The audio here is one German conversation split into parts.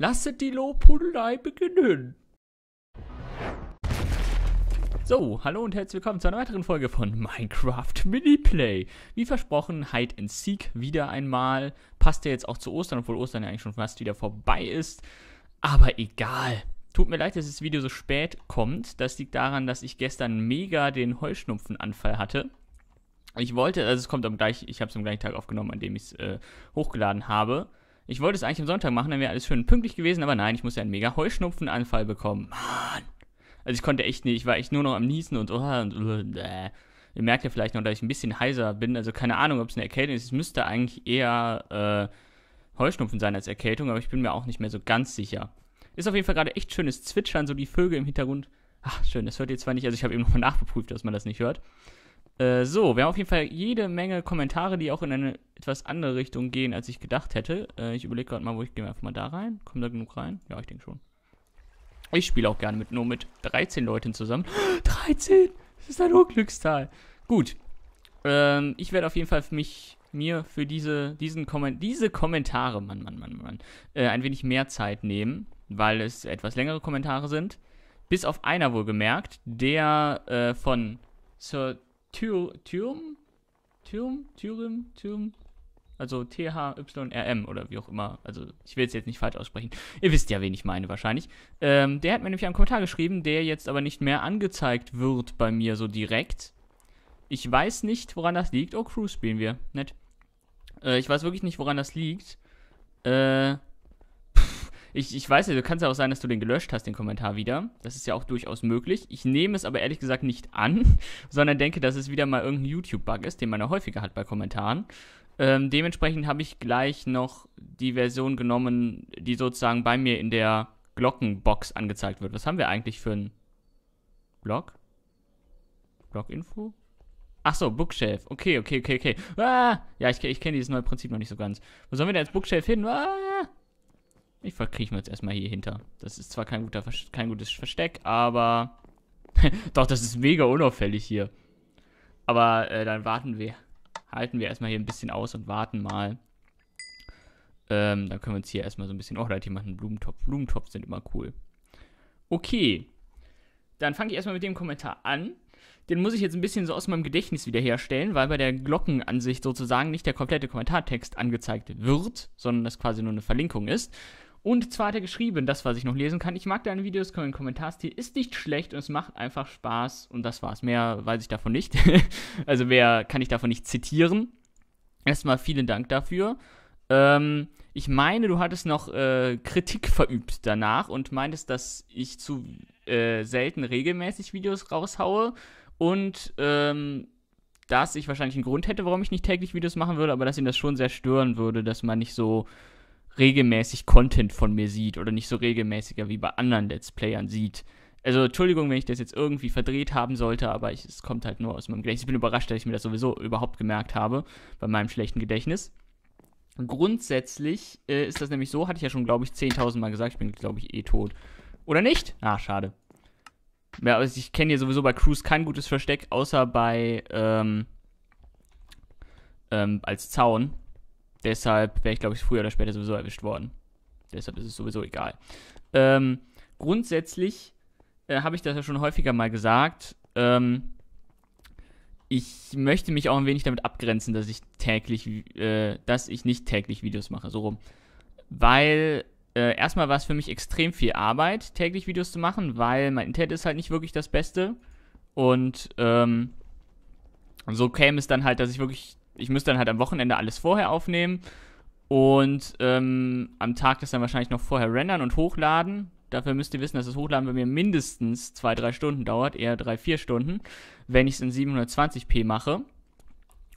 Lasset die Lobhudelei beginnen. So, hallo und herzlich willkommen zu einer weiteren Folge von Minecraft Miniplay. Wie versprochen, Hide and Seek wieder einmal. Passt ja jetzt auch zu Ostern, obwohl Ostern ja eigentlich schon fast wieder vorbei ist. Aber egal. Tut mir leid, dass das Video so spät kommt. Das liegt daran, dass ich gestern mega den Heuschnupfenanfall hatte. Ich wollte, also es kommt am gleichen, ich habe es am gleichen Tag aufgenommen, an dem ich es äh, hochgeladen habe. Ich wollte es eigentlich am Sonntag machen, dann wäre alles schön pünktlich gewesen, aber nein, ich musste einen mega Heuschnupfenanfall bekommen. Mann. Also ich konnte echt nicht, ich war echt nur noch am Niesen und, oh, und äh. Ihr merkt ja vielleicht noch, dass ich ein bisschen heiser bin. Also keine Ahnung, ob es eine Erkältung ist. Es müsste eigentlich eher äh, Heuschnupfen sein als Erkältung, aber ich bin mir auch nicht mehr so ganz sicher. Ist auf jeden Fall gerade echt schönes Zwitschern, so die Vögel im Hintergrund. Ach, schön, das hört ihr zwar nicht. Also ich habe eben nochmal nachgeprüft, dass man das nicht hört. Äh, so, wir haben auf jeden Fall jede Menge Kommentare, die auch in eine etwas andere Richtung gehen, als ich gedacht hätte. Äh, ich überlege gerade mal, wo ich gehe einfach mal da rein. Kommt da genug rein? Ja, ich denke schon. Ich spiele auch gerne mit nur mit 13 Leuten zusammen. 13! Das ist ein Unglückstal. Gut. Ähm, ich werde auf jeden Fall für mich mir für diese, diesen Komment diese Kommentare, Mann, Mann, Mann, Mann, äh, ein wenig mehr Zeit nehmen, weil es etwas längere Kommentare sind. Bis auf einer wohlgemerkt, der äh, von Sir Tür, Türm, Türm, Türm, Türm, also T-H-Y-R-M oder wie auch immer. Also ich will es jetzt nicht falsch aussprechen. Ihr wisst ja, wen ich meine wahrscheinlich. Ähm, der hat mir nämlich einen Kommentar geschrieben, der jetzt aber nicht mehr angezeigt wird bei mir so direkt. Ich weiß nicht, woran das liegt. Oh, Crew spielen wir. Nett. Äh, ich weiß wirklich nicht, woran das liegt. Äh, ich, ich weiß ja, du kannst ja auch sein, dass du den gelöscht hast, den Kommentar wieder. Das ist ja auch durchaus möglich. Ich nehme es aber ehrlich gesagt nicht an, sondern denke, dass es wieder mal irgendein YouTube-Bug ist, den man ja häufiger hat bei Kommentaren. Ähm, dementsprechend habe ich gleich noch die Version genommen, die sozusagen bei mir in der Glockenbox angezeigt wird. Was haben wir eigentlich für einen Glock? Glockinfo? Achso, Bookshelf. Okay, okay, okay, okay. Ah, ja, ich, ich kenne dieses neue Prinzip noch nicht so ganz. Wo sollen wir denn als Bookshelf hin? Ah, ich verkriechen wir jetzt erstmal hier hinter. Das ist zwar kein, guter, kein gutes Versteck, aber... Doch, das ist mega unauffällig hier. Aber äh, dann warten wir. Halten wir erstmal hier ein bisschen aus und warten mal. Ähm, dann können wir uns hier erstmal so ein bisschen... Oh, da hat jemand einen Blumentopf. Blumentopf sind immer cool. Okay. Dann fange ich erstmal mit dem Kommentar an. Den muss ich jetzt ein bisschen so aus meinem Gedächtnis wiederherstellen, weil bei der Glockenansicht sozusagen nicht der komplette Kommentartext angezeigt wird, sondern das quasi nur eine Verlinkung ist. Und zwar hat er geschrieben, das, was ich noch lesen kann. Ich mag deine Videos, komm in den Kommentarstil. Ist nicht schlecht und es macht einfach Spaß. Und das war's. Mehr weiß ich davon nicht. also mehr kann ich davon nicht zitieren. Erstmal vielen Dank dafür. Ähm, ich meine, du hattest noch äh, Kritik verübt danach und meintest, dass ich zu äh, selten regelmäßig Videos raushaue. Und ähm, dass ich wahrscheinlich einen Grund hätte, warum ich nicht täglich Videos machen würde, aber dass ihn das schon sehr stören würde, dass man nicht so regelmäßig Content von mir sieht oder nicht so regelmäßiger wie bei anderen Let's Playern sieht. Also Entschuldigung, wenn ich das jetzt irgendwie verdreht haben sollte, aber ich, es kommt halt nur aus meinem Gedächtnis. Ich bin überrascht, dass ich mir das sowieso überhaupt gemerkt habe bei meinem schlechten Gedächtnis. Grundsätzlich äh, ist das nämlich so, hatte ich ja schon, glaube ich, 10.000 Mal gesagt, ich bin, glaube ich, eh tot. Oder nicht? Ah, schade. Ja, also ich kenne hier sowieso bei Cruise kein gutes Versteck, außer bei, ähm, ähm, als Zaun. Deshalb wäre ich, glaube ich, früher oder später sowieso erwischt worden. Deshalb ist es sowieso egal. Ähm, grundsätzlich äh, habe ich das ja schon häufiger mal gesagt. Ähm, ich möchte mich auch ein wenig damit abgrenzen, dass ich täglich, äh, dass ich nicht täglich Videos mache, so rum. Weil äh, erstmal war es für mich extrem viel Arbeit, täglich Videos zu machen, weil mein Internet ist halt nicht wirklich das Beste. Und ähm, so käme es dann halt, dass ich wirklich ich müsste dann halt am Wochenende alles vorher aufnehmen und ähm, am Tag das dann wahrscheinlich noch vorher rendern und hochladen. Dafür müsst ihr wissen, dass das Hochladen bei mir mindestens 2-3 Stunden dauert, eher 3-4 Stunden, wenn ich es in 720p mache.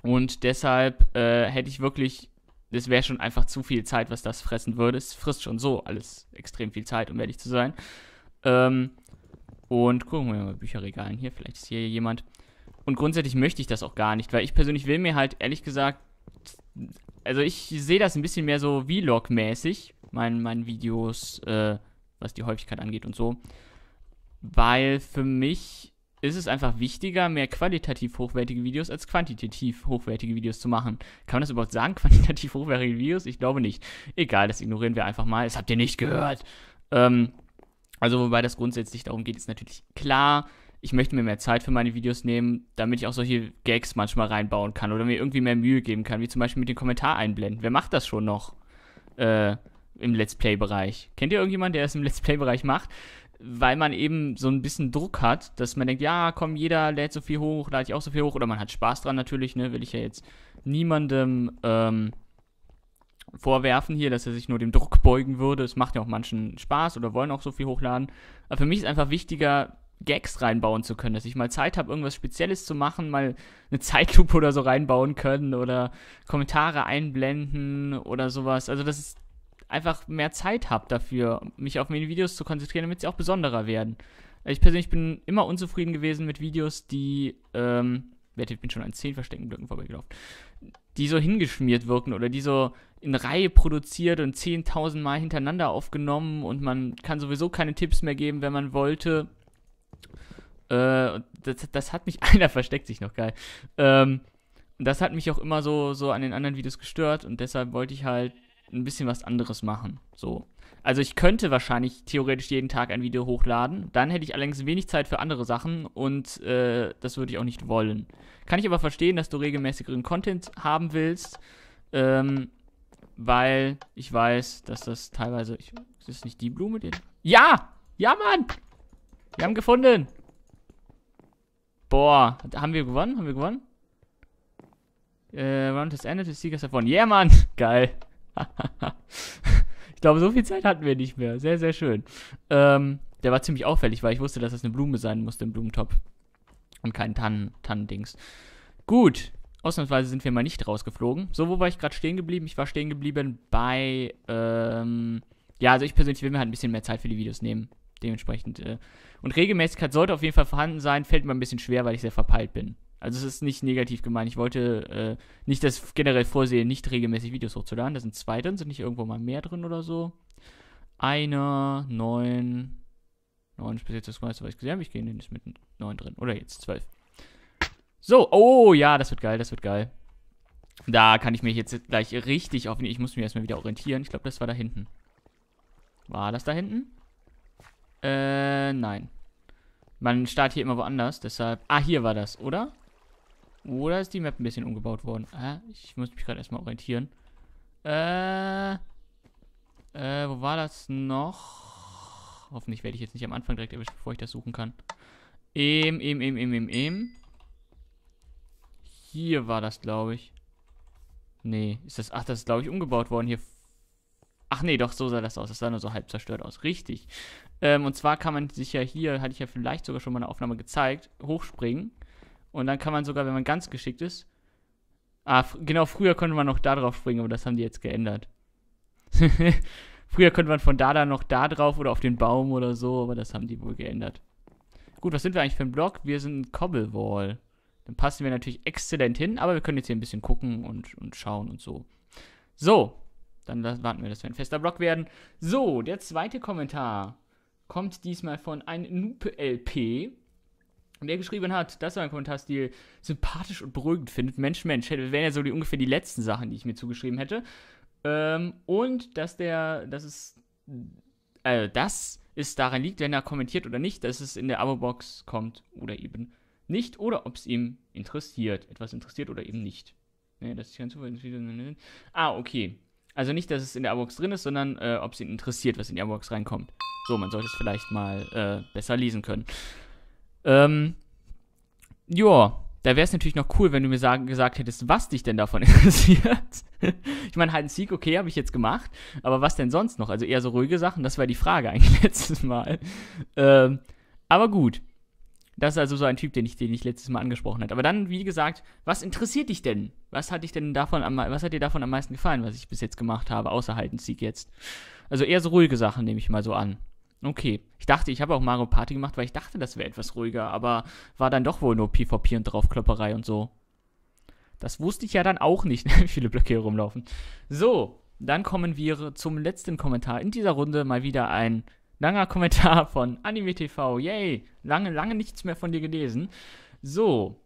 Und deshalb äh, hätte ich wirklich, das wäre schon einfach zu viel Zeit, was das fressen würde. Es frisst schon so alles extrem viel Zeit, um ehrlich zu sein. Ähm, und gucken wir mal Bücherregalen hier. Vielleicht ist hier jemand. Und grundsätzlich möchte ich das auch gar nicht, weil ich persönlich will mir halt ehrlich gesagt, also ich sehe das ein bisschen mehr so Vlog-mäßig, meinen mein Videos, äh, was die Häufigkeit angeht und so. Weil für mich ist es einfach wichtiger, mehr qualitativ hochwertige Videos als quantitativ hochwertige Videos zu machen. Kann man das überhaupt sagen, quantitativ hochwertige Videos? Ich glaube nicht. Egal, das ignorieren wir einfach mal. Das habt ihr nicht gehört. Ähm, also wobei das grundsätzlich darum geht, ist natürlich klar ich möchte mir mehr Zeit für meine Videos nehmen, damit ich auch solche Gags manchmal reinbauen kann oder mir irgendwie mehr Mühe geben kann, wie zum Beispiel mit dem Kommentar einblenden. Wer macht das schon noch äh, im Let's Play-Bereich? Kennt ihr irgendjemanden, der es im Let's Play-Bereich macht? Weil man eben so ein bisschen Druck hat, dass man denkt, ja, komm, jeder lädt so viel hoch, lade ich auch so viel hoch. Oder man hat Spaß dran natürlich, ne? Will ich ja jetzt niemandem ähm, vorwerfen hier, dass er sich nur dem Druck beugen würde. Es macht ja auch manchen Spaß oder wollen auch so viel hochladen. Aber für mich ist einfach wichtiger, Gags reinbauen zu können, dass ich mal Zeit habe, irgendwas Spezielles zu machen, mal eine Zeitlupe oder so reinbauen können oder Kommentare einblenden oder sowas. Also, dass ich einfach mehr Zeit habe dafür, mich auf meine Videos zu konzentrieren, damit sie auch besonderer werden. Also, ich persönlich bin immer unzufrieden gewesen mit Videos, die, ähm, ich bin schon an zehn versteckten Blöcken vorbeigelaufen, die so hingeschmiert wirken oder die so in Reihe produziert und 10.000 Mal hintereinander aufgenommen und man kann sowieso keine Tipps mehr geben, wenn man wollte. Äh, das, das, hat mich, einer versteckt sich noch geil. Ähm, das hat mich auch immer so, so an den anderen Videos gestört und deshalb wollte ich halt ein bisschen was anderes machen. So. Also ich könnte wahrscheinlich theoretisch jeden Tag ein Video hochladen, dann hätte ich allerdings wenig Zeit für andere Sachen und äh, das würde ich auch nicht wollen. Kann ich aber verstehen, dass du regelmäßigeren Content haben willst, ähm, weil ich weiß, dass das teilweise... Ich, ist das nicht die Blume? Die, ja! Ja, Mann! Wir haben gefunden! Boah, haben wir gewonnen? Haben wir gewonnen? Äh, Round has ended, the Seekers have won. Yeah, Mann! Geil. ich glaube, so viel Zeit hatten wir nicht mehr. Sehr, sehr schön. Ähm, der war ziemlich auffällig, weil ich wusste, dass das eine Blume sein musste im Blumentopf. Und kein Tannen Tannendings. Gut. Ausnahmsweise sind wir mal nicht rausgeflogen. So, wo war ich gerade stehen geblieben? Ich war stehen geblieben bei, ähm, ja, also ich persönlich will mir halt ein bisschen mehr Zeit für die Videos nehmen dementsprechend. Äh, und Regelmäßigkeit sollte auf jeden Fall vorhanden sein, fällt mir ein bisschen schwer, weil ich sehr verpeilt bin. Also es ist nicht negativ gemeint. Ich wollte äh, nicht das generell vorsehen, nicht regelmäßig Videos hochzuladen. Da sind zwei drin, sind nicht irgendwo mal mehr drin oder so. Einer, neun, neun ist bis jetzt das meiste, was ich gesehen habe. Ich gehe in den ist mit neun drin. Oder jetzt zwölf. So, oh ja, das wird geil, das wird geil. Da kann ich mich jetzt gleich richtig auf... Ich muss mich erstmal wieder orientieren. Ich glaube, das war da hinten. War das da hinten? Äh, nein. Man startet hier immer woanders, deshalb... Ah, hier war das, oder? Oder ist die Map ein bisschen umgebaut worden? Ah, ich muss mich gerade erstmal orientieren. Äh, äh, wo war das noch? Hoffentlich werde ich jetzt nicht am Anfang direkt erwischt, bevor ich das suchen kann. Ehm, ehm, ehm, ehm, ehm, im. Hier war das, glaube ich. Nee, ist das... Ach, das ist, glaube ich, umgebaut worden hier. Ach nee, doch, so sah das aus. Das sah nur so halb zerstört aus. Richtig. Ähm, und zwar kann man sich ja hier, hatte ich ja vielleicht sogar schon mal eine Aufnahme gezeigt, hochspringen. Und dann kann man sogar, wenn man ganz geschickt ist. Ah, genau, früher konnte man noch da drauf springen, aber das haben die jetzt geändert. früher konnte man von da dann noch da drauf oder auf den Baum oder so, aber das haben die wohl geändert. Gut, was sind wir eigentlich für ein Block? Wir sind ein Cobblewall. Dann passen wir natürlich exzellent hin, aber wir können jetzt hier ein bisschen gucken und, und schauen und so. So, dann warten wir, dass wir ein fester Block werden. So, der zweite Kommentar kommt diesmal von ein Nupe LP. Der geschrieben hat, dass er einen Kommentarstil sympathisch und beruhigend findet. Mensch, Mensch, wären ja so die, ungefähr die letzten Sachen, die ich mir zugeschrieben hätte. Ähm, und dass der, dass es, äh, das ist daran liegt, wenn er kommentiert oder nicht, dass es in der Abo-Box kommt oder eben nicht oder ob es ihm interessiert, etwas interessiert oder eben nicht. Nee, das ist ganz so. Ah, okay. Also nicht, dass es in der Avox drin ist, sondern äh, ob es ihn interessiert, was in die Avox reinkommt. So, man sollte es vielleicht mal äh, besser lesen können. Ähm, ja, da wäre es natürlich noch cool, wenn du mir sagen, gesagt hättest, was dich denn davon interessiert. ich meine, halt ein Sieg, okay, habe ich jetzt gemacht, aber was denn sonst noch? Also eher so ruhige Sachen, das war die Frage eigentlich letztes Mal. Ähm, aber gut, das ist also so ein Typ, den ich, den ich letztes Mal angesprochen hatte. Aber dann, wie gesagt, was interessiert dich denn? Was hat dich denn davon am, was hat dir davon am meisten gefallen, was ich bis jetzt gemacht habe, außer Hide and jetzt? Also eher so ruhige Sachen nehme ich mal so an. Okay. Ich dachte, ich habe auch Mario Party gemacht, weil ich dachte, das wäre etwas ruhiger, aber war dann doch wohl nur PvP und Draufklopperei und so. Das wusste ich ja dann auch nicht, wie viele Blöcke hier rumlaufen. So, dann kommen wir zum letzten Kommentar in dieser Runde. Mal wieder ein Langer Kommentar von Anime TV. Yay! Lange, lange nichts mehr von dir gelesen. So.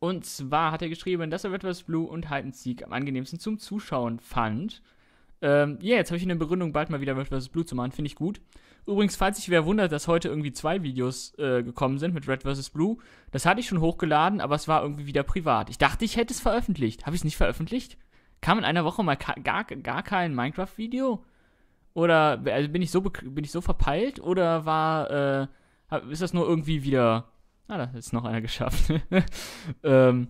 Und zwar hat er geschrieben, dass er Red vs. Blue und Hide and Seek am angenehmsten zum Zuschauen fand. Ähm, yeah, jetzt habe ich eine Begründung, bald mal wieder Red vs. Blue zu machen. Finde ich gut. Übrigens, falls sich wer wundert, dass heute irgendwie zwei Videos äh, gekommen sind mit Red vs. Blue, das hatte ich schon hochgeladen, aber es war irgendwie wieder privat. Ich dachte, ich hätte es veröffentlicht. Habe ich es nicht veröffentlicht? Kam in einer Woche mal gar, gar kein Minecraft-Video? Oder also bin ich so bin ich so verpeilt oder war äh, ist das nur irgendwie wieder Ah, da ist noch einer geschafft. ähm,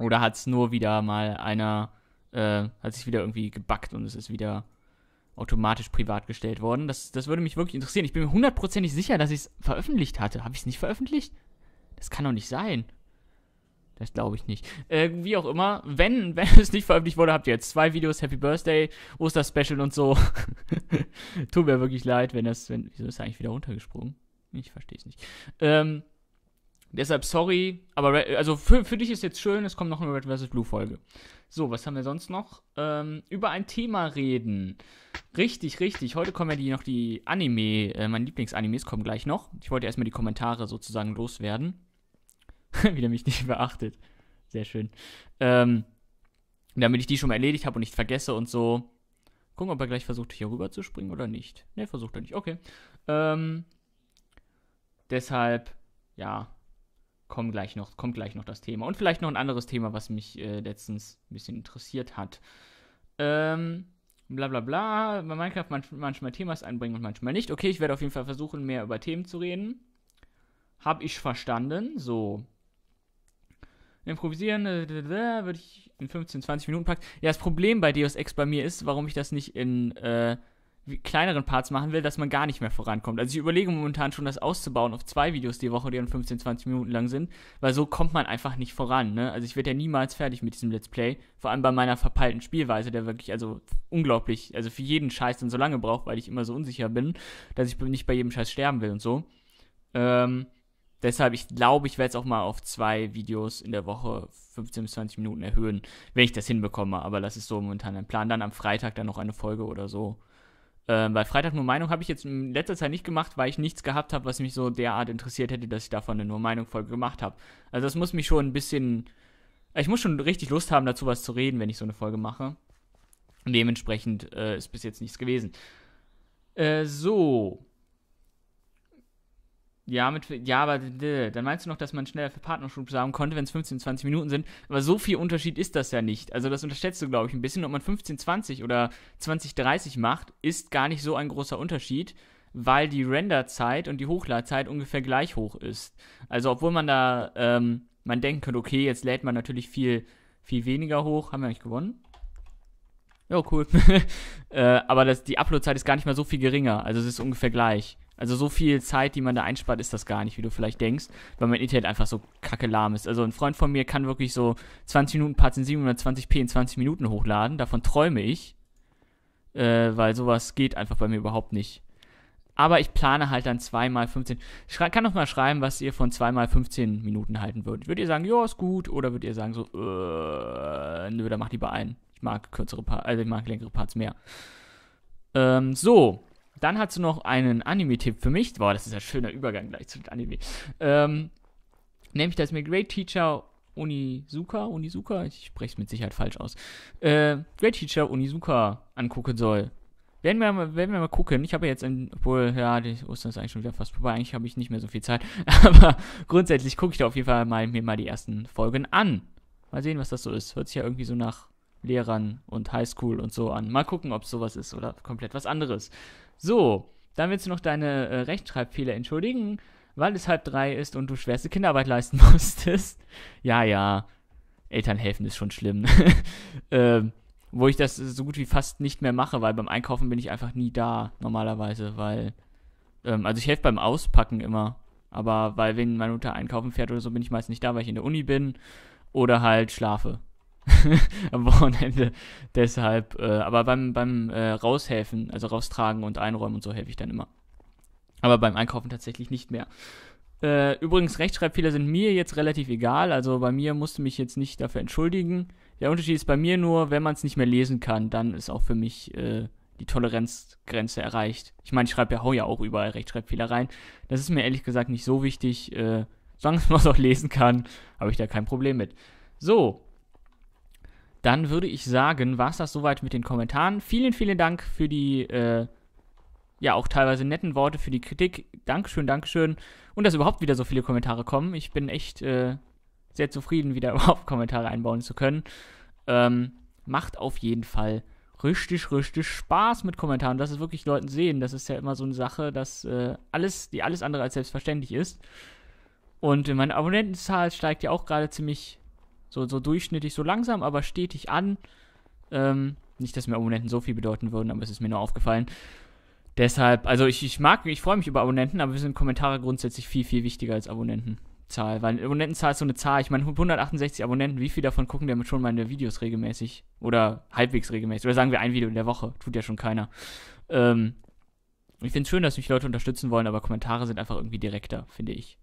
oder hat es nur wieder mal einer, äh, hat sich wieder irgendwie gebackt und es ist wieder automatisch privat gestellt worden. Das, das würde mich wirklich interessieren. Ich bin mir hundertprozentig sicher, dass ich es veröffentlicht hatte. Habe ich es nicht veröffentlicht? Das kann doch nicht sein. Das glaube ich nicht. Äh, wie auch immer, wenn, wenn es nicht veröffentlicht wurde, habt ihr jetzt zwei Videos, Happy Birthday, Osterspecial und so. Tut mir wirklich leid, wenn das, wenn, wieso ist er eigentlich wieder runtergesprungen? Ich verstehe es nicht. Ähm, deshalb sorry, aber Red, also für, für dich ist jetzt schön, es kommt noch eine Red vs. Blue Folge. So, was haben wir sonst noch? Ähm, über ein Thema reden. Richtig, richtig. Heute kommen ja die, noch die Anime, äh, meine Lieblingsanimes kommen gleich noch. Ich wollte erstmal die Kommentare sozusagen loswerden. wieder mich nicht beachtet. Sehr schön. Ähm, damit ich die schon mal erledigt habe und nicht vergesse und so. Gucken, ob er gleich versucht, hier rüber zu springen oder nicht. Ne, versucht er nicht. Okay. Ähm, deshalb, ja, kommt gleich, noch, kommt gleich noch das Thema. Und vielleicht noch ein anderes Thema, was mich äh, letztens ein bisschen interessiert hat. Ähm, bla bla bla. Bei Minecraft man, manchmal Themas einbringen und manchmal nicht. Okay, ich werde auf jeden Fall versuchen, mehr über Themen zu reden. Hab ich verstanden. So improvisieren, äh, würde ich in 15, 20 Minuten packen. Ja, das Problem bei Deus Ex bei mir ist, warum ich das nicht in äh, kleineren Parts machen will, dass man gar nicht mehr vorankommt. Also ich überlege momentan schon, das auszubauen auf zwei Videos die Woche, die dann 15, 20 Minuten lang sind, weil so kommt man einfach nicht voran. Ne? Also ich werde ja niemals fertig mit diesem Let's Play, vor allem bei meiner verpeilten Spielweise, der wirklich also unglaublich, also für jeden Scheiß dann so lange braucht, weil ich immer so unsicher bin, dass ich nicht bei jedem Scheiß sterben will und so. Ähm, Deshalb, ich glaube, ich werde es auch mal auf zwei Videos in der Woche 15 bis 20 Minuten erhöhen, wenn ich das hinbekomme. Aber das ist so momentan ein Plan. Dann am Freitag dann noch eine Folge oder so. Ähm, weil Freitag nur Meinung habe ich jetzt in letzter Zeit nicht gemacht, weil ich nichts gehabt habe, was mich so derart interessiert hätte, dass ich davon eine nur Meinung Folge gemacht habe. Also das muss mich schon ein bisschen, ich muss schon richtig Lust haben, dazu was zu reden, wenn ich so eine Folge mache. dementsprechend äh, ist bis jetzt nichts gewesen. Äh, so. Ja, mit, ja, aber dann meinst du noch, dass man schneller für Partnerschub sagen konnte, wenn es 15, 20 Minuten sind. Aber so viel Unterschied ist das ja nicht. Also das unterschätzt du, glaube ich, ein bisschen. Ob man 15, 20 oder 20, 30 macht, ist gar nicht so ein großer Unterschied, weil die Renderzeit und die Hochladzeit ungefähr gleich hoch ist. Also obwohl man da, ähm, man denken könnte, okay, jetzt lädt man natürlich viel, viel weniger hoch. Haben wir eigentlich gewonnen? Ja, cool. äh, aber das, die Uploadzeit ist gar nicht mal so viel geringer. Also es ist ungefähr gleich. Also so viel Zeit, die man da einspart, ist das gar nicht, wie du vielleicht denkst, weil mein Internet einfach so kacke lahm ist. Also ein Freund von mir kann wirklich so 20 Minuten Parts in 720p in 20 Minuten hochladen. Davon träume ich, äh, weil sowas geht einfach bei mir überhaupt nicht. Aber ich plane halt dann 2x15. Schrei kann doch mal schreiben, was ihr von 2x15 Minuten halten würdet. Würdet ihr sagen, ja, ist gut, oder würdet ihr sagen so, äh, nö, da macht lieber einen. Ich mag kürzere Parts, also ich mag längere Parts mehr. Ähm, so, dann hast du noch einen Anime-Tipp für mich. Boah, das ist ein schöner Übergang gleich zu Anime. Ähm, nämlich, dass mir Great Teacher Unisuka, Unisuka, ich spreche es mit Sicherheit falsch aus, äh, Great Teacher Unisuka angucken soll. Werden wir, mal, werden wir mal gucken. Ich habe jetzt, in, obwohl, ja, die Ostern ist eigentlich schon wieder fast vorbei. Eigentlich habe ich nicht mehr so viel Zeit. Aber grundsätzlich gucke ich da auf jeden Fall mal, mir mal die ersten Folgen an. Mal sehen, was das so ist. Hört sich ja irgendwie so nach Lehrern und Highschool und so an. Mal gucken, ob es sowas ist oder komplett was anderes. So, dann willst du noch deine äh, Rechtschreibfehler entschuldigen, weil es halb drei ist und du schwerste Kinderarbeit leisten musstest. Ja, ja. Eltern helfen ist schon schlimm. ähm, wo ich das so gut wie fast nicht mehr mache, weil beim Einkaufen bin ich einfach nie da, normalerweise, weil. Ähm, also ich helfe beim Auspacken immer. Aber weil, wenn meine Mutter einkaufen fährt oder so, bin ich meist nicht da, weil ich in der Uni bin oder halt schlafe. am Wochenende. Deshalb, äh, aber beim, beim äh, Raushelfen, also raustragen und einräumen und so helfe ich dann immer. Aber beim Einkaufen tatsächlich nicht mehr. Äh, übrigens, Rechtschreibfehler sind mir jetzt relativ egal. Also bei mir musste mich jetzt nicht dafür entschuldigen. Der Unterschied ist bei mir nur, wenn man es nicht mehr lesen kann, dann ist auch für mich äh, die Toleranzgrenze erreicht. Ich meine, ich schreibe ja, hau ja auch überall Rechtschreibfehler rein. Das ist mir ehrlich gesagt nicht so wichtig. Äh, solange man es auch lesen kann, habe ich da kein Problem mit. So, dann würde ich sagen, war es das soweit mit den Kommentaren. Vielen, vielen Dank für die, äh, ja, auch teilweise netten Worte, für die Kritik. Dankeschön, Dankeschön. Und dass überhaupt wieder so viele Kommentare kommen. Ich bin echt äh, sehr zufrieden, wieder überhaupt Kommentare einbauen zu können. Ähm, macht auf jeden Fall richtig, richtig Spaß mit Kommentaren. Dass es wirklich Leuten sehen, das ist ja immer so eine Sache, dass äh, alles, die alles andere als selbstverständlich ist. Und meine Abonnentenzahl steigt ja auch gerade ziemlich so, so durchschnittlich, so langsam, aber stetig an. Ähm, nicht, dass mir Abonnenten so viel bedeuten würden, aber es ist mir nur aufgefallen. Deshalb, also ich, ich mag, ich freue mich über Abonnenten, aber wir sind Kommentare grundsätzlich viel, viel wichtiger als Abonnentenzahl. Weil Abonnentenzahl ist so eine Zahl. Ich meine, 168 Abonnenten, wie viel davon gucken denn schon meine Videos regelmäßig? Oder halbwegs regelmäßig? Oder sagen wir ein Video in der Woche? Tut ja schon keiner. Ähm, ich finde es schön, dass mich Leute unterstützen wollen, aber Kommentare sind einfach irgendwie direkter, finde ich.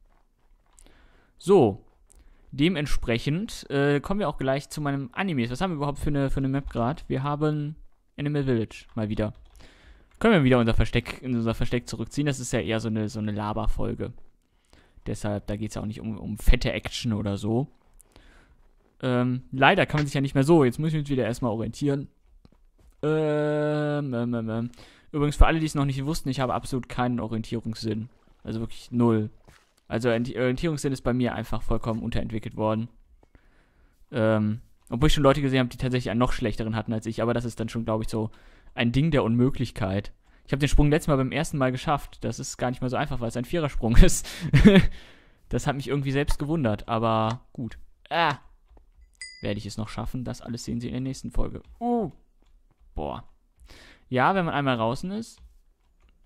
So, Dementsprechend äh, kommen wir auch gleich zu meinem Anime. Was haben wir überhaupt für eine, für eine Map gerade? Wir haben Animal Village mal wieder. Können wir wieder unser Versteck, in unser Versteck zurückziehen. Das ist ja eher so eine, so eine Laberfolge. Deshalb, da geht es ja auch nicht um, um fette Action oder so. Ähm, leider kann man sich ja nicht mehr so. Jetzt muss ich mich wieder erstmal orientieren. Ähm, ähm, ähm. ähm. Übrigens, für alle, die es noch nicht wussten, ich habe absolut keinen Orientierungssinn. Also wirklich null. Also Orientierungssinn ist bei mir einfach vollkommen unterentwickelt worden. Ähm, obwohl ich schon Leute gesehen habe, die tatsächlich einen noch schlechteren hatten als ich, aber das ist dann schon, glaube ich, so ein Ding der Unmöglichkeit. Ich habe den Sprung letztes Mal beim ersten Mal geschafft. Das ist gar nicht mal so einfach, weil es ein Vierersprung ist. das hat mich irgendwie selbst gewundert, aber gut. Ah, werde ich es noch schaffen? Das alles sehen Sie in der nächsten Folge. Uh, boah. Ja, wenn man einmal draußen ist,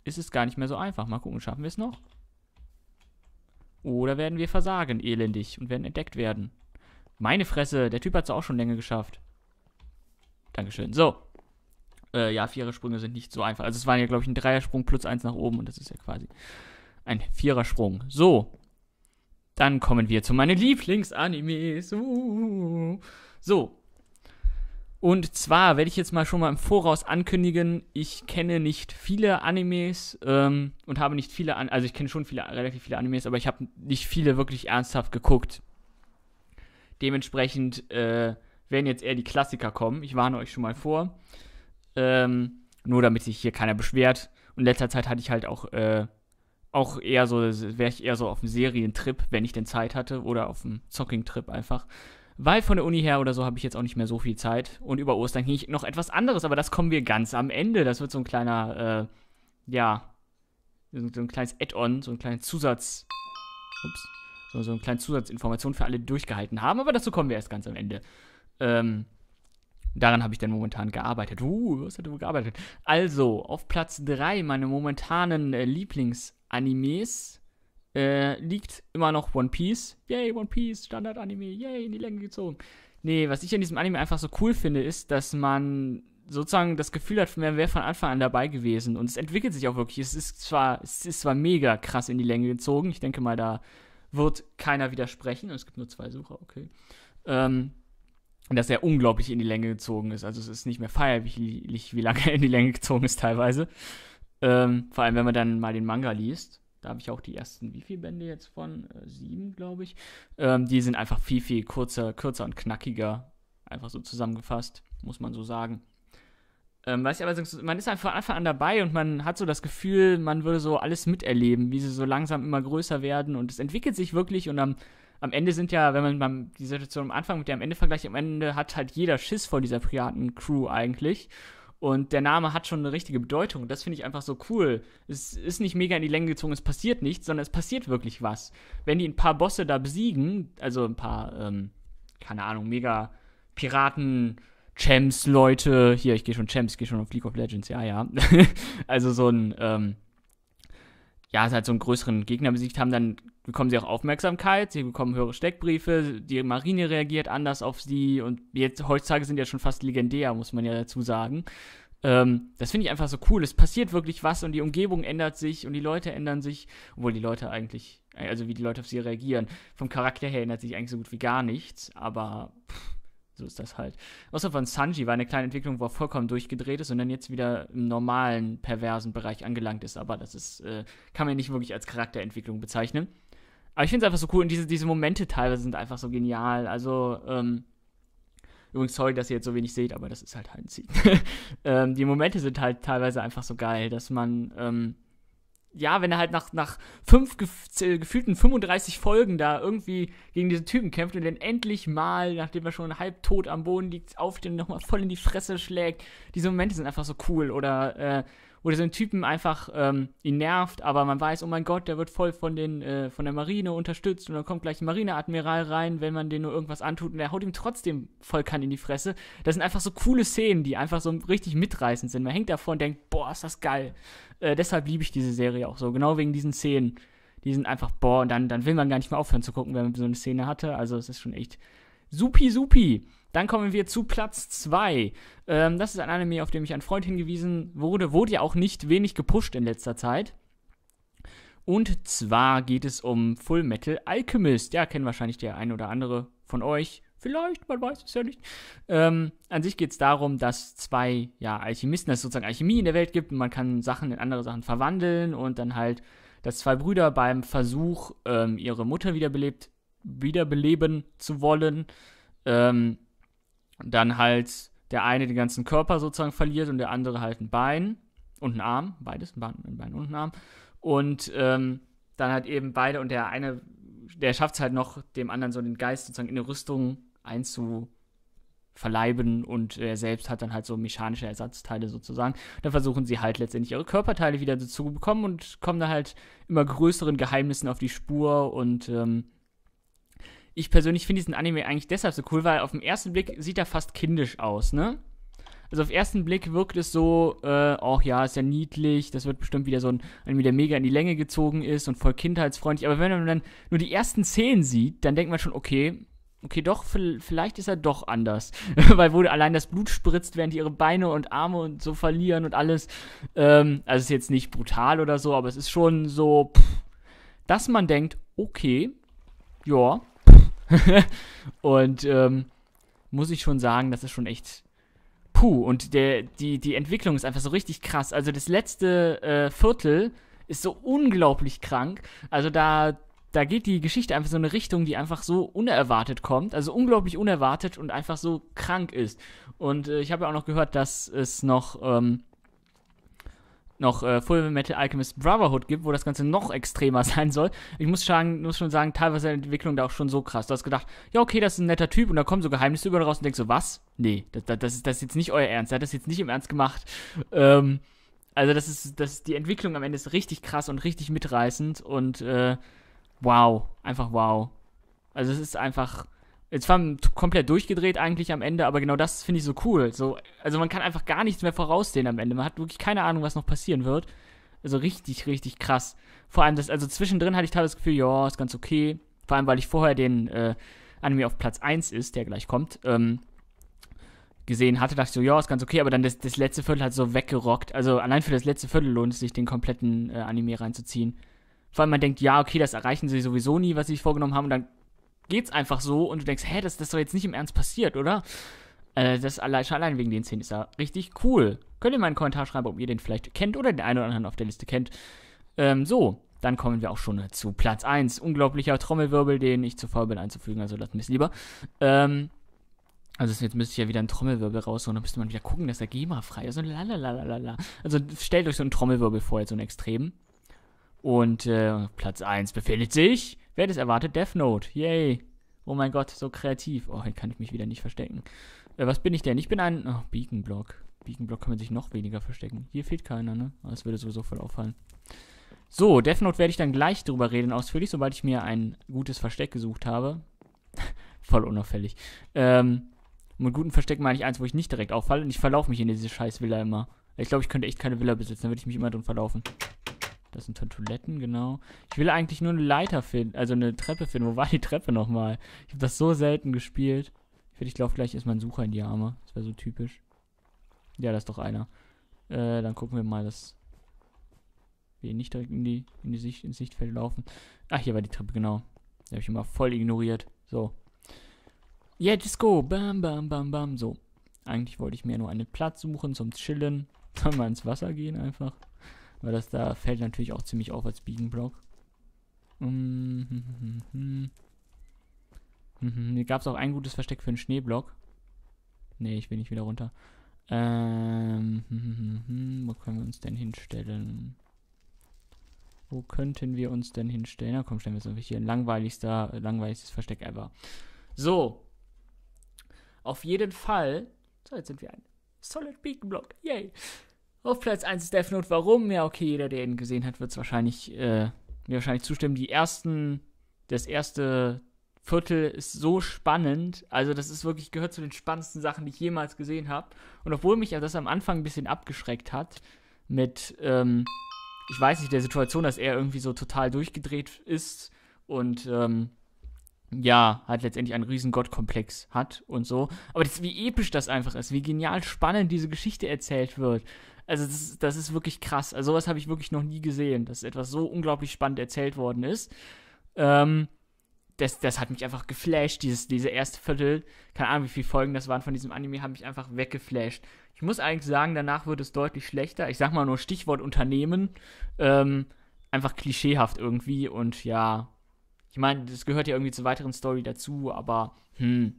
ist es gar nicht mehr so einfach. Mal gucken, schaffen wir es noch? Oder werden wir versagen, elendig, und werden entdeckt werden. Meine Fresse, der Typ hat es auch schon länger geschafft. Dankeschön. So. Äh, ja, Vierersprünge sind nicht so einfach. Also es waren ja, glaube ich, ein Dreiersprung plus eins nach oben und das ist ja quasi ein Vierersprung. So. Dann kommen wir zu meinen Lieblingsanimes. Uh. So. Und zwar werde ich jetzt mal schon mal im Voraus ankündigen, ich kenne nicht viele Animes ähm, und habe nicht viele, An also ich kenne schon viele, relativ viele Animes, aber ich habe nicht viele wirklich ernsthaft geguckt. Dementsprechend äh, werden jetzt eher die Klassiker kommen. Ich warne euch schon mal vor. Ähm, nur damit sich hier keiner beschwert. Und in letzter Zeit hatte ich halt auch, äh, auch eher so, wäre ich eher so auf dem Serientrip, wenn ich denn Zeit hatte, oder auf dem Zocking-Trip einfach weil von der Uni her oder so habe ich jetzt auch nicht mehr so viel Zeit. Und über Ostern ging ich noch etwas anderes, aber das kommen wir ganz am Ende. Das wird so ein kleiner, äh, ja, so ein kleines Add-on, so ein kleines Zusatz. Ups. So, so eine kleine Zusatzinformation für alle, die durchgehalten haben, aber dazu kommen wir erst ganz am Ende. Ähm, daran habe ich dann momentan gearbeitet. Uh, was hat er wohl gearbeitet? Also, auf Platz 3 meine momentanen äh, Lieblingsanimes äh, liegt immer noch One Piece. Yay, One Piece, Standard-Anime, yay, in die Länge gezogen. Nee, was ich an diesem Anime einfach so cool finde, ist, dass man sozusagen das Gefühl hat, man wäre von Anfang an dabei gewesen. Und es entwickelt sich auch wirklich. Es ist zwar, es ist zwar mega krass in die Länge gezogen. Ich denke mal, da wird keiner widersprechen. es gibt nur zwei Sucher, okay. Ähm, dass er unglaublich in die Länge gezogen ist. Also es ist nicht mehr feierlich, wie lange er in die Länge gezogen ist teilweise. Ähm, vor allem, wenn man dann mal den Manga liest. Da habe ich auch die ersten, wie viele Bände jetzt von? Äh, sieben, glaube ich. Ähm, die sind einfach viel, viel kurzer, kürzer und knackiger. Einfach so zusammengefasst, muss man so sagen. Ähm, weiß ich aber, man ist einfach von Anfang an dabei und man hat so das Gefühl, man würde so alles miterleben, wie sie so langsam immer größer werden und es entwickelt sich wirklich und am, am Ende sind ja, wenn man die Situation am Anfang mit der am Ende vergleicht, am Ende hat halt jeder Schiss vor dieser Priaten-Crew eigentlich und der Name hat schon eine richtige Bedeutung. Das finde ich einfach so cool. Es ist nicht mega in die Länge gezogen, es passiert nichts, sondern es passiert wirklich was. Wenn die ein paar Bosse da besiegen, also ein paar, ähm, keine Ahnung, mega Piraten, Champs, Leute, hier, ich gehe schon Champs, ich gehe schon auf League of Legends, ja, ja. also so ein, ähm, ja, halt so einen größeren Gegner besiegt haben, dann bekommen sie auch Aufmerksamkeit, sie bekommen höhere Steckbriefe, die Marine reagiert anders auf sie und jetzt heutzutage sind ja schon fast legendär, muss man ja dazu sagen. Ähm, das finde ich einfach so cool. Es passiert wirklich was und die Umgebung ändert sich und die Leute ändern sich, obwohl die Leute eigentlich, also wie die Leute auf sie reagieren. Vom Charakter her ändert sich eigentlich so gut wie gar nichts, aber pff, so ist das halt. Außer von Sanji war eine kleine Entwicklung, wo er vollkommen durchgedreht ist und dann jetzt wieder im normalen, perversen Bereich angelangt ist, aber das ist, äh, kann man nicht wirklich als Charakterentwicklung bezeichnen. Aber ich finde es einfach so cool und diese, diese Momente teilweise sind einfach so genial. Also, ähm, übrigens, sorry, dass ihr jetzt so wenig seht, aber das ist halt halt ein Ziel. ähm, die Momente sind halt teilweise einfach so geil, dass man, ähm, ja, wenn er halt nach, nach fünf gef äh, gefühlten 35 Folgen da irgendwie gegen diese Typen kämpft und dann endlich mal, nachdem er schon halb tot am Boden liegt, aufsteht und nochmal voll in die Fresse schlägt. Diese Momente sind einfach so cool. Oder äh, oder so einen Typen einfach ähm, ihn nervt, aber man weiß, oh mein Gott, der wird voll von, den, äh, von der Marine unterstützt und dann kommt gleich ein Marineadmiral rein, wenn man den nur irgendwas antut und der haut ihm trotzdem voll kann in die Fresse. Das sind einfach so coole Szenen, die einfach so richtig mitreißend sind. Man hängt davor und denkt, boah, ist das geil. Äh, deshalb liebe ich diese Serie auch so, genau wegen diesen Szenen. Die sind einfach, boah, und dann, dann will man gar nicht mehr aufhören zu gucken, wenn man so eine Szene hatte. Also es ist schon echt Supi, supi. Dann kommen wir zu Platz 2. Ähm, das ist ein Anime, auf dem mich ein Freund hingewiesen wurde. Wurde ja auch nicht wenig gepusht in letzter Zeit. Und zwar geht es um Full Metal Alchemist. Ja, kennen wahrscheinlich der ein oder andere von euch. Vielleicht, man weiß es ja nicht. Ähm, an sich geht es darum, dass zwei ja, Alchemisten, dass es sozusagen Alchemie in der Welt gibt und man kann Sachen in andere Sachen verwandeln und dann halt, dass zwei Brüder beim Versuch, ähm, ihre Mutter wiederbelebt wiederbeleben zu wollen. Ähm, dann halt der eine den ganzen Körper sozusagen verliert und der andere halt ein Bein und ein Arm, beides, ein Bein, und ein Arm. Und ähm, dann halt eben beide und der eine, der schafft es halt noch, dem anderen so den Geist sozusagen in eine Rüstung einzuverleiben und er selbst hat dann halt so mechanische Ersatzteile sozusagen. dann versuchen sie halt letztendlich ihre Körperteile wieder dazu zu bekommen und kommen da halt immer größeren Geheimnissen auf die Spur und ähm, ich persönlich finde diesen Anime eigentlich deshalb so cool, weil auf den ersten Blick sieht er fast kindisch aus, ne? Also auf den ersten Blick wirkt es so, äh, ach ja, ist ja niedlich, das wird bestimmt wieder so ein Anime, der mega in die Länge gezogen ist und voll kindheitsfreundlich. Aber wenn man dann nur die ersten Szenen sieht, dann denkt man schon, okay, okay, doch, vielleicht ist er doch anders. Weil wo allein das Blut spritzt, während die ihre Beine und Arme und so verlieren und alles. Ähm, also ist jetzt nicht brutal oder so, aber es ist schon so, pff, dass man denkt, okay, ja, und ähm, muss ich schon sagen, das ist schon echt puh. Und der, die, die Entwicklung ist einfach so richtig krass. Also das letzte äh, Viertel ist so unglaublich krank. Also da, da geht die Geschichte einfach so eine Richtung, die einfach so unerwartet kommt. Also unglaublich unerwartet und einfach so krank ist. Und äh, ich habe ja auch noch gehört, dass es noch. Ähm, noch äh, Full Metal Alchemist Brotherhood gibt, wo das Ganze noch extremer sein soll. Ich muss, sagen, muss schon sagen, teilweise ist die Entwicklung da auch schon so krass. Du hast gedacht, ja, okay, das ist ein netter Typ und da kommen so Geheimnisse über raus und denkst so, was? Nee, das, das, das, ist, das ist jetzt nicht euer Ernst. Er hat das jetzt nicht im Ernst gemacht. Ähm, also, das ist, das ist, die Entwicklung am Ende ist richtig krass und richtig mitreißend und äh, wow. Einfach wow. Also, es ist einfach Jetzt waren komplett durchgedreht eigentlich am Ende, aber genau das finde ich so cool. So, also man kann einfach gar nichts mehr voraussehen am Ende. Man hat wirklich keine Ahnung, was noch passieren wird. Also richtig, richtig krass. Vor allem das, also zwischendrin hatte ich teilweise das Gefühl, ja, ist ganz okay. Vor allem, weil ich vorher den äh, Anime auf Platz 1 ist, der gleich kommt, ähm, gesehen hatte, dachte ich so, ja, ist ganz okay, aber dann das, das letzte Viertel hat so weggerockt. Also allein für das letzte Viertel lohnt es sich, den kompletten äh, Anime reinzuziehen. Vor allem man denkt, ja, okay, das erreichen sie sowieso nie, was sie sich vorgenommen haben, und dann geht's einfach so und du denkst, hä, das, das ist doch jetzt nicht im Ernst passiert, oder? Äh, das allein, schon allein wegen den Szenen ist ja richtig cool. Könnt ihr mal einen Kommentar schreiben, ob ihr den vielleicht kennt oder den einen oder anderen auf der Liste kennt. Ähm, so, dann kommen wir auch schon äh, zu Platz 1. Unglaublicher Trommelwirbel, den ich zu faul bin einzufügen, also lassen wir es lieber. Ähm, also jetzt müsste ich ja wieder einen Trommelwirbel rausholen, dann müsste man wieder gucken, dass der GEMA frei ist und lalalala. Also stellt euch so einen Trommelwirbel vor, jetzt so einen extremen. Und äh, Platz 1 befindet sich, wer das erwartet, Death Note. Yay. Oh mein Gott, so kreativ. Oh, hier kann ich mich wieder nicht verstecken. Äh, was bin ich denn? Ich bin ein oh, Beacon Block. Beacon Block kann man sich noch weniger verstecken. Hier fehlt keiner, ne? Das würde sowieso voll auffallen. So, Death Note werde ich dann gleich drüber reden, ausführlich, sobald ich mir ein gutes Versteck gesucht habe. voll unauffällig. Ähm, mit gutem Versteck meine ich eins, wo ich nicht direkt auffalle und ich verlaufe mich in diese scheiß Villa immer. Ich glaube, ich könnte echt keine Villa besitzen, Dann würde ich mich immer drin verlaufen. Das sind Toiletten, genau. Ich will eigentlich nur eine Leiter finden, also eine Treppe finden. Wo war die Treppe nochmal? Ich habe das so selten gespielt. Ich würde, ich glaube, gleich ist mein Sucher in die Arme. Das wäre so typisch. Ja, da ist doch einer. Äh, dann gucken wir mal, dass wir nicht direkt in die, in die Sicht, ins Sichtfeld laufen. Ach, hier war die Treppe, genau. Die habe ich immer voll ignoriert. So. Yeah, go. Bam, bam, bam, bam. So. Eigentlich wollte ich mir nur einen Platz suchen zum Chillen. Sollen wir ins Wasser gehen einfach? Weil das da fällt natürlich auch ziemlich auf als Biegenblock. Mhm. Hier gab es auch ein gutes Versteck für einen Schneeblock. Nee, ich will nicht wieder runter. Ähm, wo können wir uns denn hinstellen? Wo könnten wir uns denn hinstellen? Na komm, stellen wir uns einfach hier. Langweiligster, langweiligstes Versteck ever. So. Auf jeden Fall. So, jetzt sind wir ein Solid Beacon Block. Yay. Auf Platz 1 ist Death Note. Warum? Ja, okay, jeder, der ihn gesehen hat, wird es wahrscheinlich, äh, mir wahrscheinlich zustimmen. Die ersten, das erste Viertel ist so spannend. Also, das ist wirklich, gehört zu den spannendsten Sachen, die ich jemals gesehen habe. Und obwohl mich das am Anfang ein bisschen abgeschreckt hat, mit, ähm, ich weiß nicht, der Situation, dass er irgendwie so total durchgedreht ist und, ähm, ja, halt letztendlich einen riesen Gottkomplex hat und so. Aber das, wie episch das einfach ist, wie genial spannend diese Geschichte erzählt wird. Also das, ist, das ist wirklich krass. Also sowas habe ich wirklich noch nie gesehen, dass etwas so unglaublich spannend erzählt worden ist. Ähm, das, das hat mich einfach geflasht, dieses, diese erste Viertel. Keine Ahnung, wie viele Folgen das waren von diesem Anime, haben mich einfach weggeflasht. Ich muss eigentlich sagen, danach wird es deutlich schlechter. Ich sag mal nur Stichwort Unternehmen. Ähm, einfach klischeehaft irgendwie und ja, ich meine, das gehört ja irgendwie zur weiteren Story dazu, aber hm.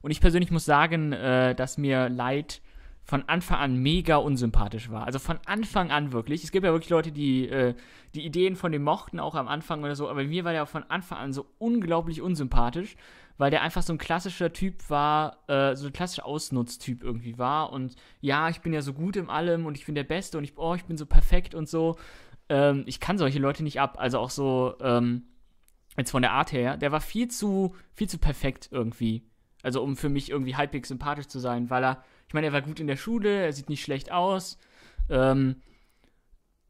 Und ich persönlich muss sagen, äh, dass mir Light von Anfang an mega unsympathisch war. Also von Anfang an wirklich. Es gibt ja wirklich Leute, die äh, die Ideen von dem mochten, auch am Anfang oder so. Aber mir war der von Anfang an so unglaublich unsympathisch, weil der einfach so ein klassischer Typ war, äh, so ein klassischer Ausnutztyp irgendwie war. Und ja, ich bin ja so gut in allem und ich bin der Beste und ich, oh, ich bin so perfekt und so. Ähm, ich kann solche Leute nicht ab. Also auch so, ähm, jetzt von der Art her, der war viel zu, viel zu perfekt irgendwie. Also um für mich irgendwie halbwegs sympathisch zu sein, weil er, ich meine, er war gut in der Schule, er sieht nicht schlecht aus, ähm,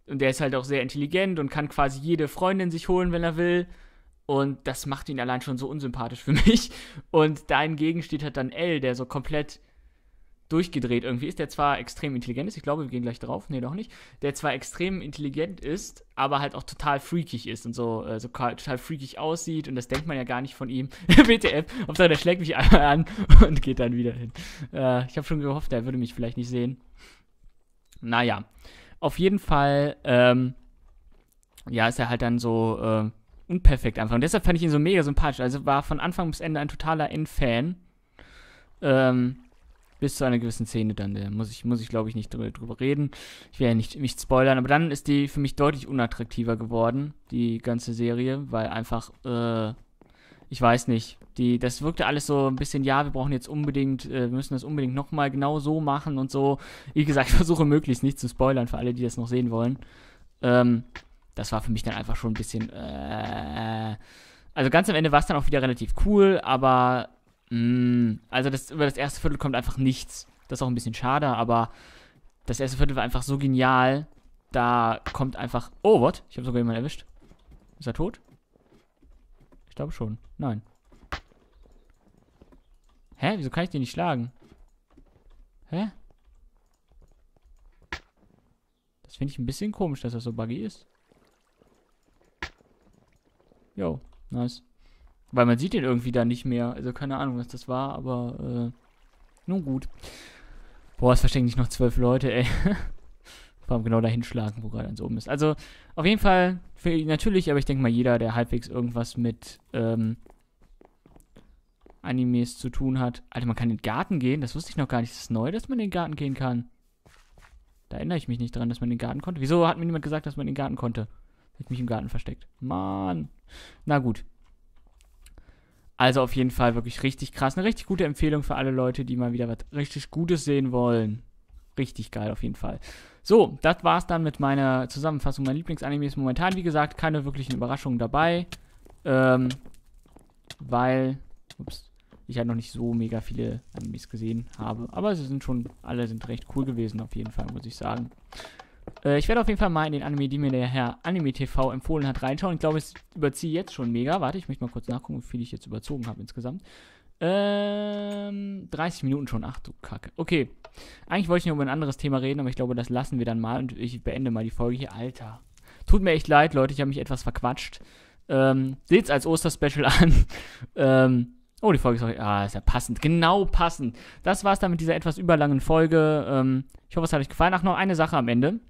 und der ist halt auch sehr intelligent und kann quasi jede Freundin sich holen, wenn er will. Und das macht ihn allein schon so unsympathisch für mich. Und dahingegen steht halt dann L, der so komplett durchgedreht irgendwie ist, der zwar extrem intelligent ist, ich glaube, wir gehen gleich drauf, nee, doch nicht, der zwar extrem intelligent ist, aber halt auch total freakig ist und so, äh, so total freakig aussieht und das denkt man ja gar nicht von ihm. WTF, Hauptsache, der schlägt mich einmal an und geht dann wieder hin. Äh, ich habe schon gehofft, er würde mich vielleicht nicht sehen. Naja, auf jeden Fall, ähm, ja, ist er halt dann so äh, unperfekt einfach und deshalb fand ich ihn so mega sympathisch, also war von Anfang bis Ende ein totaler In-Fan. Ähm, bis zu einer gewissen Szene dann. Da äh, muss ich, muss ich glaube ich, nicht drüber, drüber reden. Ich werde ja nicht, nicht spoilern, aber dann ist die für mich deutlich unattraktiver geworden, die ganze Serie, weil einfach, äh, ich weiß nicht, die, das wirkte alles so ein bisschen, ja, wir brauchen jetzt unbedingt, äh, wir müssen das unbedingt nochmal genau so machen und so. Wie gesagt, ich versuche möglichst nicht zu spoilern für alle, die das noch sehen wollen. Ähm, das war für mich dann einfach schon ein bisschen, äh, also ganz am Ende war es dann auch wieder relativ cool, aber Mm, also das, über das erste Viertel kommt einfach nichts. Das ist auch ein bisschen schade, aber das erste Viertel war einfach so genial. Da kommt einfach. Oh, what? Ich habe sogar jemanden erwischt. Ist er tot? Ich glaube schon. Nein. Hä? Wieso kann ich den nicht schlagen? Hä? Das finde ich ein bisschen komisch, dass das so buggy ist. Yo, nice. Weil man sieht ihn irgendwie da nicht mehr. Also keine Ahnung, was das war, aber äh, nun gut. Boah, es verstecken sich noch zwölf Leute, ey. Vor allem genau dahin schlagen, wo gerade eins oben ist. Also auf jeden Fall, für, natürlich, aber ich denke mal, jeder, der halbwegs irgendwas mit ähm, Animes zu tun hat. Alter, man kann in den Garten gehen. Das wusste ich noch gar nicht. Das ist neu, dass man in den Garten gehen kann. Da erinnere ich mich nicht dran, dass man in den Garten konnte. Wieso hat mir niemand gesagt, dass man in den Garten konnte? Ich mich im Garten versteckt. Mann. Na gut. Also auf jeden Fall wirklich richtig krass. Eine richtig gute Empfehlung für alle Leute, die mal wieder was richtig Gutes sehen wollen. Richtig geil auf jeden Fall. So, das war's dann mit meiner Zusammenfassung. Mein Lieblingsanime ist momentan, wie gesagt, keine wirklichen Überraschungen dabei. Ähm, weil ups, ich halt noch nicht so mega viele Animes gesehen habe. Aber sie sind schon, alle sind recht cool gewesen auf jeden Fall, muss ich sagen. Äh, ich werde auf jeden Fall mal in den Anime, die mir der Herr Anime TV empfohlen hat, reinschauen. Ich glaube, ich überziehe jetzt schon mega. Warte, ich möchte mal kurz nachgucken, wie viel ich jetzt überzogen habe insgesamt. Ähm, 30 Minuten schon. Ach du Kacke. Okay. Eigentlich wollte ich noch über ein anderes Thema reden, aber ich glaube, das lassen wir dann mal und ich beende mal die Folge hier. Alter. Tut mir echt leid, Leute, ich habe mich etwas verquatscht. Ähm, seht's als Osterspecial an. ähm, oh, die Folge ist auch. Ah, ist ja passend. Genau passend. Das war's dann mit dieser etwas überlangen Folge. Ähm, ich hoffe, es hat euch gefallen. Ach, noch eine Sache am Ende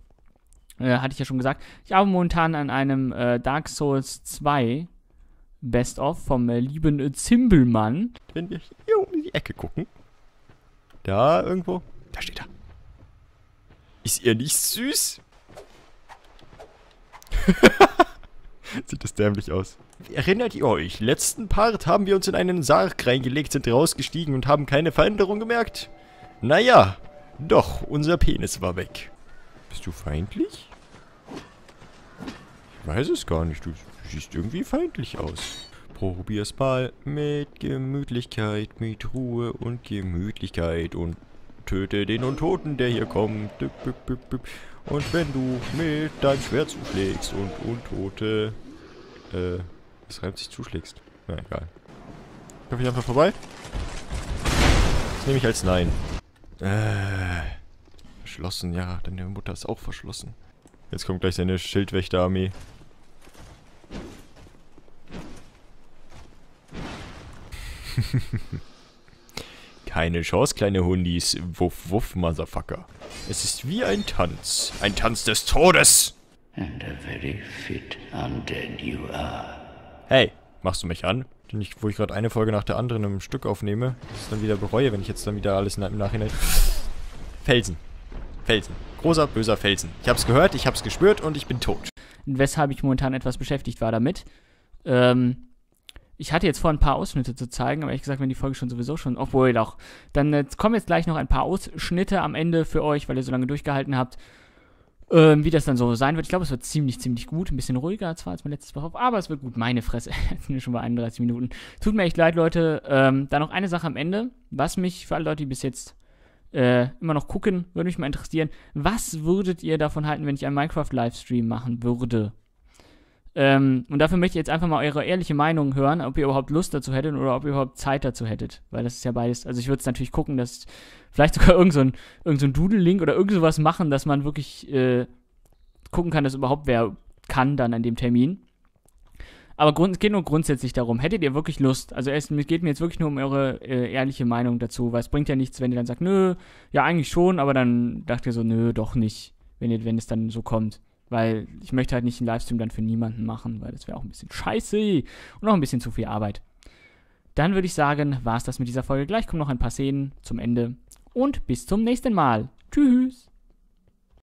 äh, hatte ich ja schon gesagt, ich arbeite momentan an einem äh, Dark Souls 2 Best of vom äh, lieben äh, Zimbelmann. Wenn wir hier um die Ecke gucken. Da irgendwo. Da steht er. Ist er nicht süß? Sieht das dämlich aus. Erinnert ihr euch, letzten Part haben wir uns in einen Sarg reingelegt, sind rausgestiegen und haben keine Veränderung gemerkt? Naja, doch, unser Penis war weg. Bist du feindlich? weiß es gar nicht. Du siehst irgendwie feindlich aus. Probier's mal mit Gemütlichkeit, mit Ruhe und Gemütlichkeit und töte den Untoten, der hier kommt. Und wenn du mit deinem Schwert zuschlägst und Untote... Äh, es reimt sich zuschlägst? Na, egal. Kann ich einfach vorbei? Das nehme ich als Nein. Äh, verschlossen, ja. Deine Mutter ist auch verschlossen. Jetzt kommt gleich seine Schildwächterarmee. Keine Chance, kleine Hundis. Wuff, wuff, Motherfucker. Es ist wie ein Tanz. Ein Tanz des Todes. And a very fit you are. Hey, machst du mich an? Denn ich, wo ich gerade eine Folge nach der anderen im Stück aufnehme, das dann wieder bereue, wenn ich jetzt dann wieder alles im Nachhinein... Felsen. Felsen. Großer, böser Felsen. Ich hab's gehört, ich hab's gespürt und ich bin tot. Weshalb ich momentan etwas beschäftigt war damit. Ähm, ich hatte jetzt vor, ein paar Ausschnitte zu zeigen, aber ehrlich gesagt, wenn die Folge schon sowieso schon, obwohl doch. Dann äh, kommen jetzt gleich noch ein paar Ausschnitte am Ende für euch, weil ihr so lange durchgehalten habt. Ähm, wie das dann so sein wird. Ich glaube, es wird ziemlich, ziemlich gut. Ein bisschen ruhiger zwar als mein letztes Woche, aber es wird gut. Meine Fresse. Jetzt sind wir schon bei 31 Minuten. Tut mir echt leid, Leute. Ähm, da noch eine Sache am Ende, was mich für alle Leute, die bis jetzt äh, immer noch gucken, würde mich mal interessieren. Was würdet ihr davon halten, wenn ich einen Minecraft-Livestream machen würde? Ähm, und dafür möchte ich jetzt einfach mal eure ehrliche Meinung hören, ob ihr überhaupt Lust dazu hättet oder ob ihr überhaupt Zeit dazu hättet. Weil das ist ja beides. Also ich würde es natürlich gucken, dass vielleicht sogar irgendein so irgend so Doodle-Link oder irgend sowas machen, dass man wirklich äh, gucken kann, dass überhaupt wer kann dann an dem Termin. Aber es geht nur grundsätzlich darum, hättet ihr wirklich Lust? Also es geht mir jetzt wirklich nur um eure äh, ehrliche Meinung dazu, weil es bringt ja nichts, wenn ihr dann sagt, nö, ja eigentlich schon, aber dann dacht ihr so, nö, doch nicht, wenn, ihr, wenn es dann so kommt. Weil ich möchte halt nicht einen Livestream dann für niemanden machen, weil das wäre auch ein bisschen scheiße und auch ein bisschen zu viel Arbeit. Dann würde ich sagen, war es das mit dieser Folge. Gleich kommen noch ein paar Szenen zum Ende. Und bis zum nächsten Mal. Tschüss.